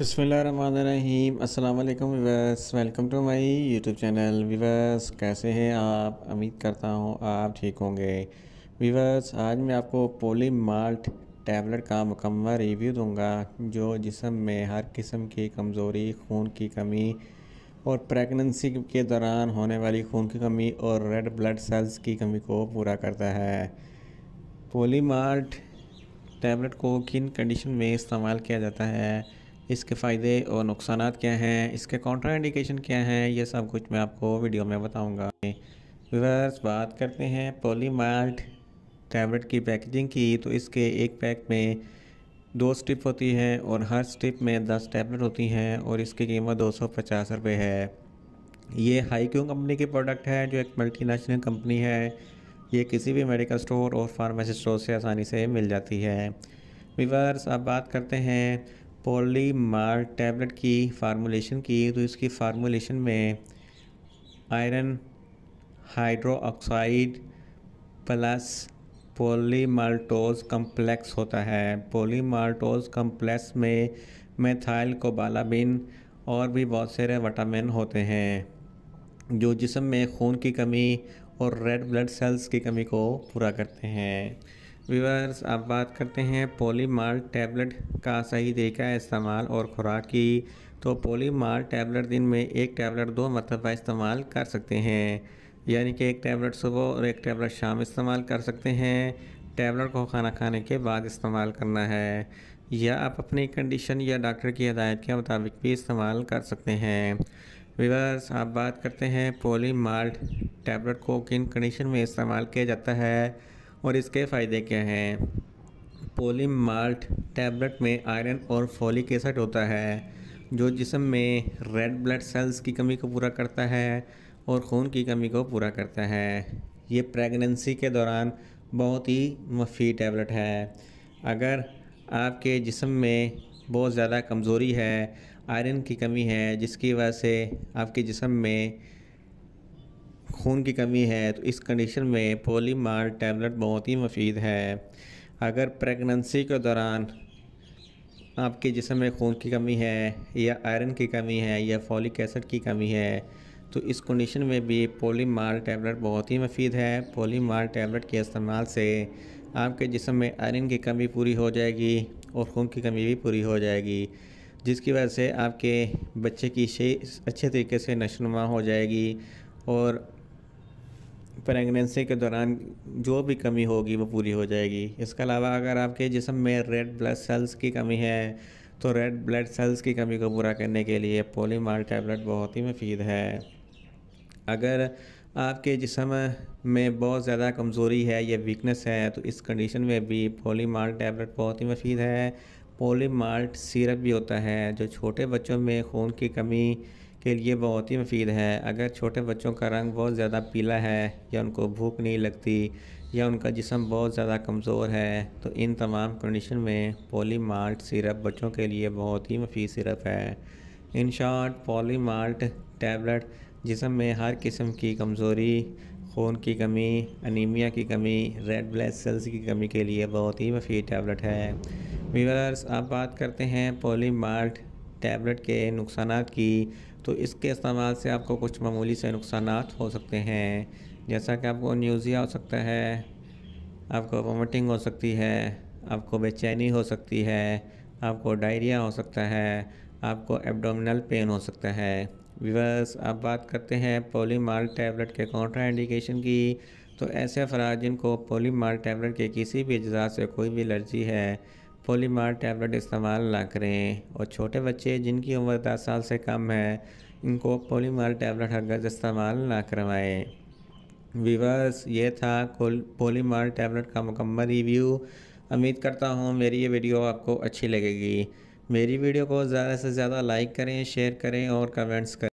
बसमीम अल्लाम viewers welcome to my YouTube channel viewers कैसे हैं आप उम्मीद करता हूँ आप ठीक होंगे विवर्स आज मैं आपको पोली माल्ट टैबलेट का मुकम्मल रिव्यू दूंगा जो जिसम में हर किस्म की कमज़ोरी खून की कमी और प्रेगनेंसी के दौरान होने वाली खून की कमी और रेड ब्लड सेल्स की कमी को पूरा करता है पोली माल्ट टैबलेट को किन कंडीशन में इस्तेमाल किया जाता है इसके फ़ायदे और नुकसान क्या हैं इसके कॉन्ट्रा इंडिकेशन क्या हैं ये सब कुछ मैं आपको वीडियो में बताऊँगा विवर्स बात करते हैं पोलीमाल्ट टैबलेट की पैकेजिंग की तो इसके एक पैक में दो स्टिप होती है और हर स्ट्रिप में दस टैबलेट होती हैं और इसकी कीमत दो सौ पचास रुपये है ये हाईक्यू कंपनी की प्रोडक्ट है जो एक मल्टीनेशनल कंपनी है ये किसी भी मेडिकल स्टोर और फार्मेसी स्टोर से आसानी से मिल जाती है विवर्स अब बात करते हैं पॉलीमार टैबलेट की फार्मूलेशन की तो इसकी फार्मूलेशन में iron hydroxide plus polymaltose complex होता है पोलीमाल्टोज कम्प्लेक्स में मेथाइल कोबालाबिन और भी बहुत सारे वटामिन होते हैं जो जिसम में खून की कमी और रेड ब्लड सेल्स की कमी को पूरा करते हैं व्यूअर्स अब बात करते हैं माल्ट टैबलेट का सही तरीका इस्तेमाल और ख़ुराक की तो माल्ट टैबलेट दिन में एक टैबलेट दो मरतबा इस्तेमाल कर सकते हैं यानी कि एक टैबलेट सुबह और एक टैबलेट शाम इस्तेमाल कर सकते हैं टैबलेट को खाना खाने के बाद इस्तेमाल करना है या आप अपनी कंडीशन या डॉक्टर की हदायत के मुताबिक भी इस्तेमाल कर सकते हैं विवर्स आप बात करते हैं पोली माल्ट टैबलेट को किन कंडीशन में इस्तेमाल किया जाता है और इसके फ़ायदे क्या हैं माल्ट टैबलेट में आयरन और फॉलिक एसड होता है जो जिसम में रेड ब्लड सेल्स की कमी को पूरा करता है और खून की कमी को पूरा करता है ये प्रेगनेंसी के दौरान बहुत ही मफी टैबलेट है अगर आपके जिसम में बहुत ज़्यादा कमज़ोरी है आयरन की कमी है जिसकी वजह से आपके जिसम में खून की कमी है तो इस कंडीशन में पोलीमार टैबलेट बहुत ही मुफीद है अगर प्रेगनेंसी के दौरान आपके जिसम में खून की कमी है या आयरन की कमी है या फॉलिक एसिड की कमी है तो इस कंडीशन में भी पोलीमार टैबलेट बहुत ही मुफीद है पोलीमार टैबलेट के इस्तेमाल से आपके जिसम में आयरन की कमी पूरी हो जाएगी और खून की कमी भी पूरी हो जाएगी जिसकी वजह से आपके बच्चे की शे अच्छे तरीके से नशोनुमा हो जाएगी और प्रेगनेंसी के दौरान जो भी कमी होगी वो पूरी हो जाएगी इसके अलावा अगर आपके जिसम में रेड ब्लड सेल्स की कमी है तो रेड ब्लड सेल्स की कमी को पूरा करने के लिए पोलीमाल टैबलेट बहुत ही मुफीद है अगर आपके जिसम में बहुत ज़्यादा कमज़ोरी है या वीकनेस है तो इस कंडीशन में भी पोलीमाल टैबलेट बहुत ही मुफीद है पोलीमाल्ट सिरप भी होता है जो छोटे बच्चों में खून की कमी के लिए बहुत ही मुफीद है अगर छोटे बच्चों का रंग बहुत ज़्यादा पीला है या उनको भूख नहीं लगती या उनका जिसम बहुत ज़्यादा कमज़ोर है तो इन तमाम कंडीशन में पोली माल्ट सिरप बच्चों के लिए बहुत ही मुफीद सिरप है इन शॉर्ट माल्ट टैबलेट जिसम में हर किस्म की कमज़ोरी खून की कमी अनीमिया की कमी रेड ब्लड सेल्स की कमी के लिए बहुत ही मुफीद टैबलेट है वीवर्स आप बात करते हैं पोली माल्ट टैबलेट के नुकसान की तो इसके इस्तेमाल से आपको कुछ मामूली से नुकसान हो सकते हैं जैसा कि आपको न्यूज़िया हो सकता है आपको वोमिटिंग हो सकती है आपको बेचैनी हो सकती है आपको डायरिया हो सकता है आपको एब्डोमिनल पेन हो सकता है विवर्स अब बात करते हैं पोलीमाल टैबलेट के कॉन्ट्रा इंडिकेशन की तो ऐसे अफराज जिनको पोलीमाल टैबलेट के किसी भी अज्जा से कोई भी एलर्जी है पोलीमार टैबलेट इस्तेमाल ना करें और छोटे बच्चे जिनकी उम्र दस साल से कम है इनको पोलीमार टैबलेट हरगज इस्तेमाल ना करवाएं वीवर्स ये था पोलीमार टैबलेट का मुकम्मल रिव्यू उम्मीद करता हूँ मेरी ये वीडियो आपको अच्छी लगेगी मेरी वीडियो को ज़्यादा से ज़्यादा लाइक करें शेयर करें और कमेंट्स करें